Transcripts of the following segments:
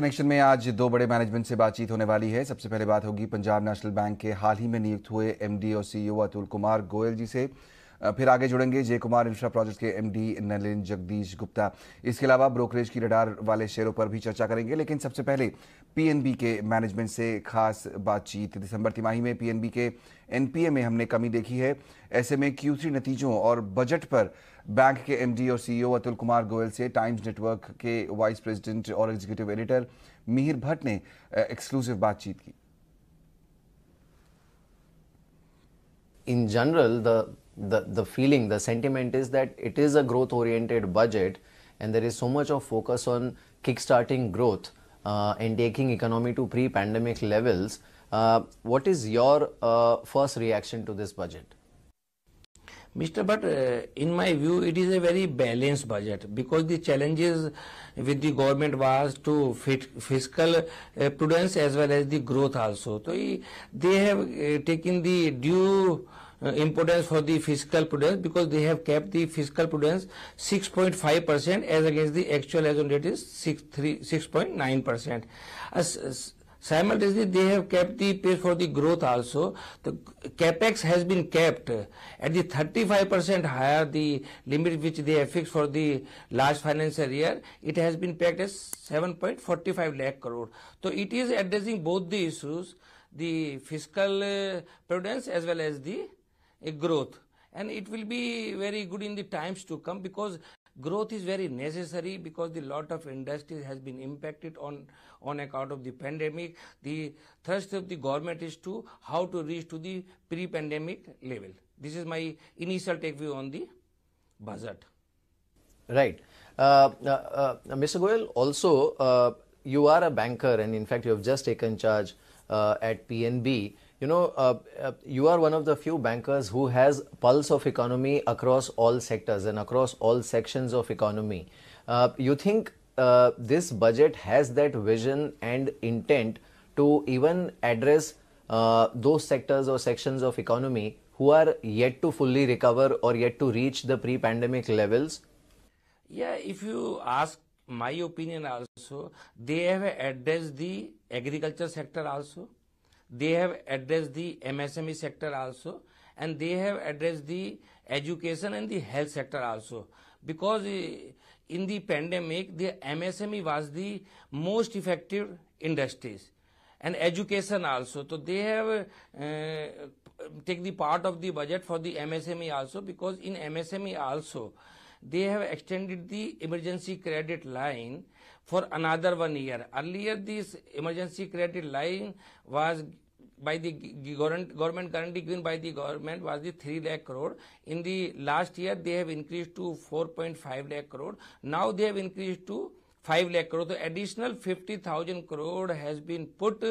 Connection में आज दो बड़े मैनेजमेंट से बातचीत होने वाली है सबसे पहले बात होगी पंजाब नेशनल बैंक के हाल ही में नियुक्त हुए एमडी और सीईओ अतुल कुमार गोयल जी से फिर आगे जुड़ेंगे जय कुमार इंफ्रा प्रोजेक्ट के एमडी नलिन जगदीश गुप्ता इसके अलावा ब्रोकरेज की रडार वाले शेयरों पर भी चर्चा करेंगे लेकिन सबसे पहले पीएनबी के मैनेजमेंट से खास बातचीत दिसंबर तिमाही में पीएनबी के एनपीए में हमने कमी देखी है ऐसे में क्यू नतीजों और बजट पर बैंक के एमडी और सीईओ e अतुल कुमार गोयल से टाइम्स नेटवर्क के वाइस प्रेसिडेंट और एग्जीक्यूटिव एडिटर मिहिर भट्ट ने एक्सक्लूसिव बातचीत की in general, the the, the feeling, the sentiment is that it is a growth oriented budget and there is so much of focus on kickstarting growth uh, and taking economy to pre pandemic levels. Uh, what is your uh, first reaction to this budget? Mr. But uh, in my view, it is a very balanced budget because the challenges with the government was to fit fiscal uh, prudence as well as the growth also. So they have uh, taken the due uh, importance for the fiscal prudence because they have kept the fiscal prudence 6.5 percent as against the actual as on date is 6.9 percent. Simultaneously, they have kept the pace for the growth also. The capex has been kept at the 35% higher the limit which they have fixed for the last financial year. It has been pegged as 7.45 lakh crore. So it is addressing both the issues, the fiscal uh, prudence as well as the a growth and it will be very good in the times to come because growth is very necessary because the lot of industries has been impacted on on account of the pandemic the thrust of the government is to how to reach to the pre pandemic level this is my initial take view on the budget right uh, uh, uh, mr Goel. also uh, you are a banker and in fact you have just taken charge uh, at pnb you know, uh, uh, you are one of the few bankers who has pulse of economy across all sectors and across all sections of economy. Uh, you think uh, this budget has that vision and intent to even address uh, those sectors or sections of economy who are yet to fully recover or yet to reach the pre-pandemic levels? Yeah, if you ask my opinion also, they have addressed the agriculture sector also they have addressed the MSME sector also and they have addressed the education and the health sector also because eh, in the pandemic the MSME was the most effective industries and education also so they have uh, take the part of the budget for the MSME also because in MSME also they have extended the emergency credit line for another one year. Earlier, this emergency credit line was by the government guarantee given by the government was the 3 lakh crore in the last year they have increased to 4.5 lakh crore now they have increased to 5 lakh crore. The additional 50,000 crore has been put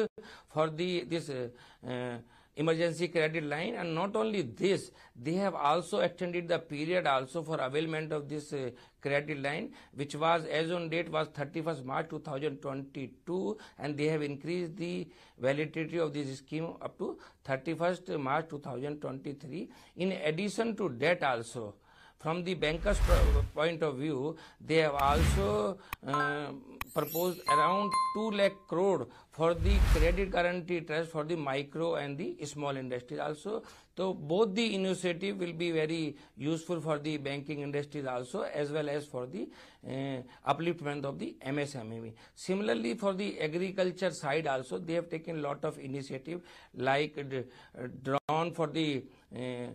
for the this uh, uh, emergency credit line and not only this they have also extended the period also for availment of this uh, credit line which was as on date was 31st march 2022 and they have increased the validity of this scheme up to 31st march 2023 in addition to that also from the bankers point of view they have also uh, proposed around 2 lakh crore for the credit guarantee trust for the micro and the small industries also. So both the initiative will be very useful for the banking industries also as well as for the uh, upliftment of the MSME. Similarly, for the agriculture side also, they have taken lot of initiative like uh, drawn for the uh,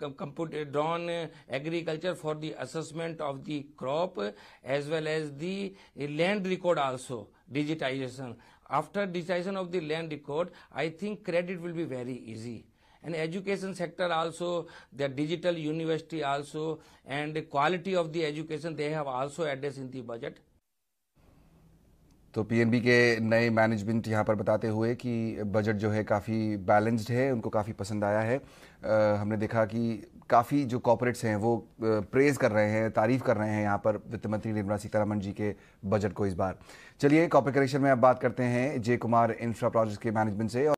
drawn uh, agriculture for the assessment of the crop as well as the uh, land record also digitization after digitization of the land record i think credit will be very easy and education sector also the digital university also and the quality of the education they have also addressed in the budget तो PNB के नए management यहाँ पर बताते हुए कि budget जो है काफ़ी बैलेंस्ड है उनको काफ़ी पसंद आया है आ, हमने देखा कि काफ़ी जो कॉपोरेट्स हैं वो प्रेज़ कर रहे हैं तारीफ़ कर रहे हैं यहाँ पर वित्त मंत्री निर्मला सीतारमन जी के बजट को इस बार चलिए कॉपी करेक्शन में अब बात करते हैं जय कुमार इंफ्रा प्रोजेक्ट के मैनेजमेंट से